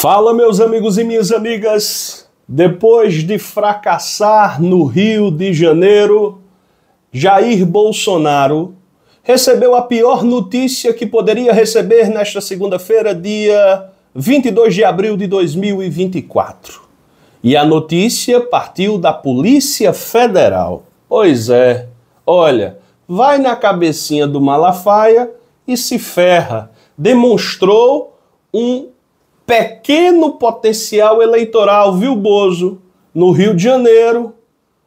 Fala, meus amigos e minhas amigas. Depois de fracassar no Rio de Janeiro, Jair Bolsonaro recebeu a pior notícia que poderia receber nesta segunda-feira, dia 22 de abril de 2024. E a notícia partiu da Polícia Federal. Pois é, olha, vai na cabecinha do Malafaia e se ferra. Demonstrou um pequeno potencial eleitoral, viu, Bozo? No Rio de Janeiro,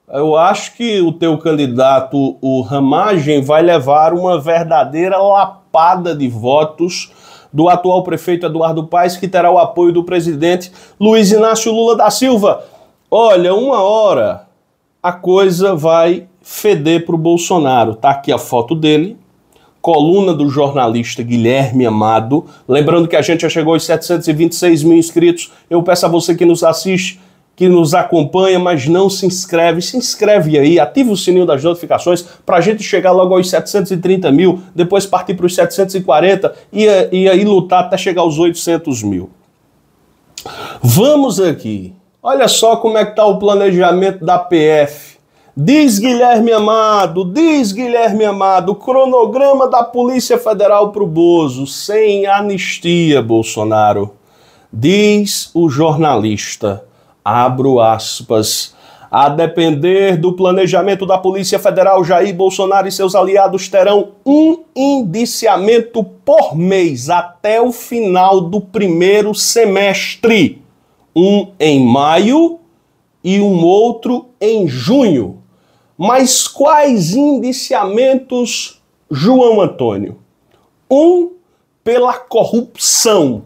eu acho que o teu candidato, o Ramagem, vai levar uma verdadeira lapada de votos do atual prefeito Eduardo Paes, que terá o apoio do presidente Luiz Inácio Lula da Silva. Olha, uma hora a coisa vai feder para o Bolsonaro. Tá aqui a foto dele, coluna do jornalista Guilherme Amado. Lembrando que a gente já chegou aos 726 mil inscritos. Eu peço a você que nos assiste, que nos acompanha, mas não se inscreve. Se inscreve aí, ativa o sininho das notificações para a gente chegar logo aos 730 mil, depois partir para os 740 e, e aí lutar até chegar aos 800 mil. Vamos aqui. Olha só como é que está o planejamento da PF. Diz Guilherme Amado, diz Guilherme Amado, cronograma da Polícia Federal para o Bozo, sem anistia, Bolsonaro. Diz o jornalista, abro aspas, a depender do planejamento da Polícia Federal, Jair Bolsonaro e seus aliados terão um indiciamento por mês até o final do primeiro semestre. Um em maio e um outro em junho mas quais indiciamentos, João Antônio? Um, pela corrupção,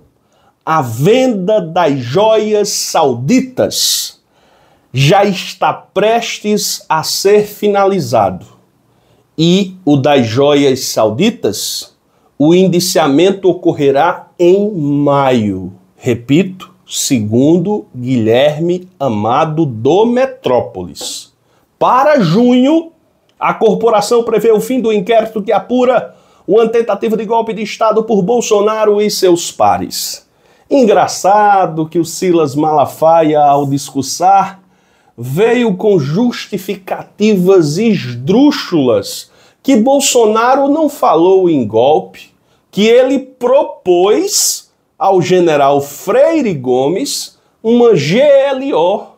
a venda das joias sauditas já está prestes a ser finalizado. E o das joias sauditas, o indiciamento ocorrerá em maio. Repito, segundo Guilherme Amado do Metrópolis. Para junho, a corporação prevê o fim do inquérito que apura uma tentativa de golpe de Estado por Bolsonaro e seus pares. Engraçado que o Silas Malafaia, ao discursar, veio com justificativas esdrúxulas que Bolsonaro não falou em golpe, que ele propôs ao general Freire Gomes uma GLO,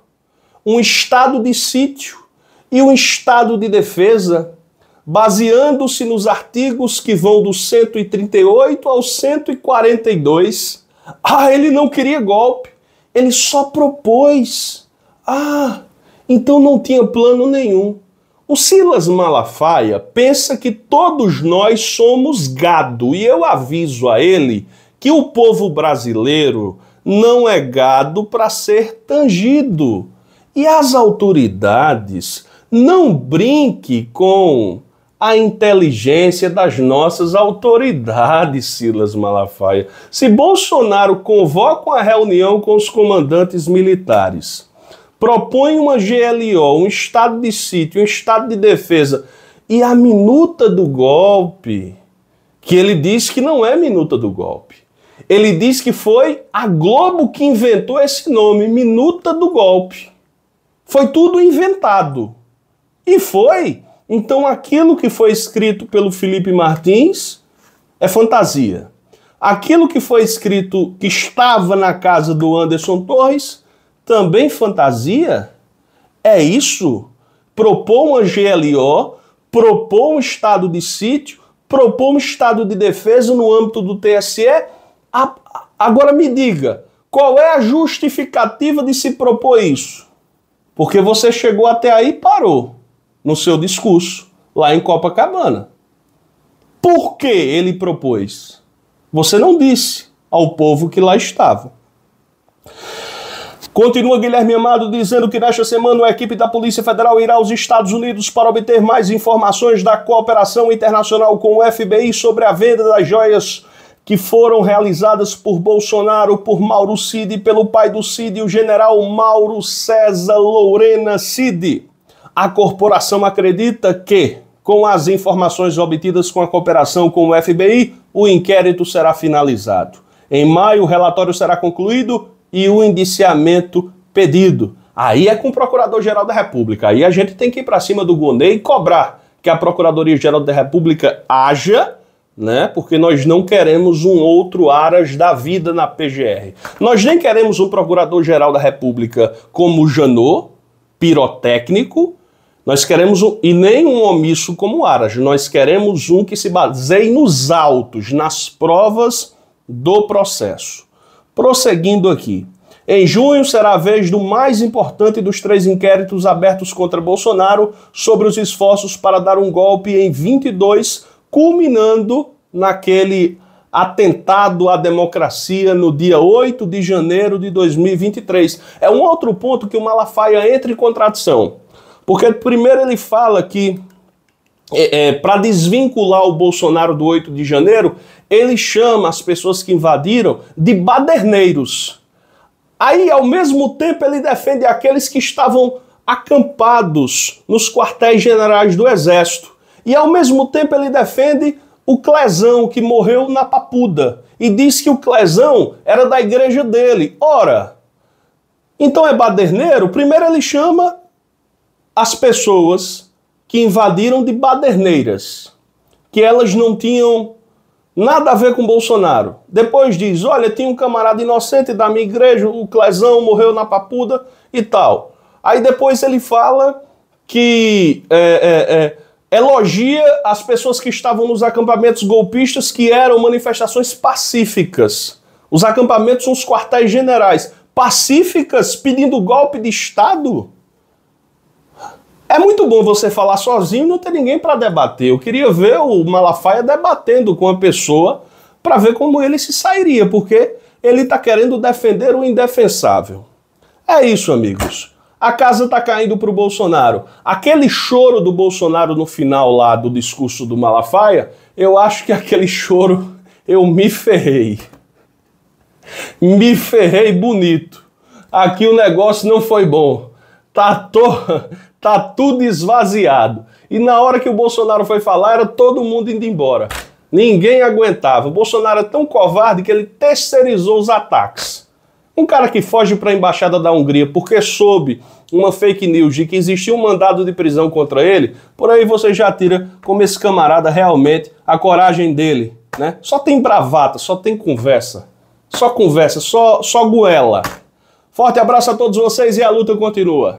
um estado de sítio, e o estado de defesa, baseando-se nos artigos que vão do 138 ao 142, ah, ele não queria golpe, ele só propôs. Ah, então não tinha plano nenhum. O Silas Malafaia pensa que todos nós somos gado, e eu aviso a ele que o povo brasileiro não é gado para ser tangido. E as autoridades não brinque com a inteligência das nossas autoridades, Silas Malafaia. Se Bolsonaro convoca uma reunião com os comandantes militares, propõe uma GLO, um estado de sítio, um estado de defesa e a minuta do golpe, que ele diz que não é minuta do golpe. Ele diz que foi a Globo que inventou esse nome, minuta do golpe. Foi tudo inventado. E foi. Então aquilo que foi escrito pelo Felipe Martins é fantasia. Aquilo que foi escrito que estava na casa do Anderson Torres também fantasia. É isso? Propor uma GLO, propor um estado de sítio, propor um estado de defesa no âmbito do TSE. Agora me diga, qual é a justificativa de se propor isso? Porque você chegou até aí e parou no seu discurso lá em Copacabana. Por que ele propôs? Você não disse ao povo que lá estava. Continua Guilherme Amado dizendo que nesta semana a equipe da Polícia Federal irá aos Estados Unidos para obter mais informações da cooperação internacional com o FBI sobre a venda das joias que foram realizadas por Bolsonaro, por Mauro Cid e pelo pai do Cid, o general Mauro César Lourena Cid. A corporação acredita que, com as informações obtidas com a cooperação com o FBI, o inquérito será finalizado. Em maio, o relatório será concluído e o indiciamento pedido. Aí é com o Procurador-Geral da República. Aí a gente tem que ir para cima do Gonê e cobrar que a Procuradoria-Geral da República haja né? Porque nós não queremos um outro Aras da vida na PGR. Nós nem queremos um Procurador-Geral da República como Janot, pirotécnico, nós queremos um, e nem um omisso como o Aras, nós queremos um que se baseie nos autos, nas provas do processo. Prosseguindo aqui. Em junho será a vez do mais importante dos três inquéritos abertos contra Bolsonaro sobre os esforços para dar um golpe em 22, culminando naquele atentado à democracia no dia 8 de janeiro de 2023. É um outro ponto que o Malafaia entra em contradição. Porque primeiro ele fala que é, é, para desvincular o Bolsonaro do 8 de janeiro, ele chama as pessoas que invadiram de baderneiros. Aí, ao mesmo tempo, ele defende aqueles que estavam acampados nos quartéis generais do Exército. E, ao mesmo tempo, ele defende o Clezão, que morreu na Papuda. E diz que o Clezão era da igreja dele. Ora, então é baderneiro? Primeiro ele chama as pessoas que invadiram de baderneiras, que elas não tinham nada a ver com Bolsonaro. Depois diz: olha, tinha um camarada inocente da minha igreja, o Clezão morreu na papuda e tal. Aí depois ele fala que é, é, é, elogia as pessoas que estavam nos acampamentos golpistas, que eram manifestações pacíficas. Os acampamentos são os quartéis generais. Pacíficas pedindo golpe de Estado? muito bom você falar sozinho não ter ninguém para debater. Eu queria ver o Malafaia debatendo com uma pessoa para ver como ele se sairia, porque ele está querendo defender o indefensável. É isso, amigos. A casa está caindo para o Bolsonaro. Aquele choro do Bolsonaro no final lá do discurso do Malafaia, eu acho que aquele choro eu me ferrei. Me ferrei bonito. Aqui o negócio não foi bom tá, to... tá tudo esvaziado. E na hora que o Bolsonaro foi falar, era todo mundo indo embora. Ninguém aguentava. O Bolsonaro é tão covarde que ele terceirizou os ataques. Um cara que foge para a embaixada da Hungria porque soube uma fake news de que existia um mandado de prisão contra ele, por aí você já tira como esse camarada realmente a coragem dele, né? Só tem bravata, só tem conversa. Só conversa, só só goela. Forte abraço a todos vocês e a luta continua.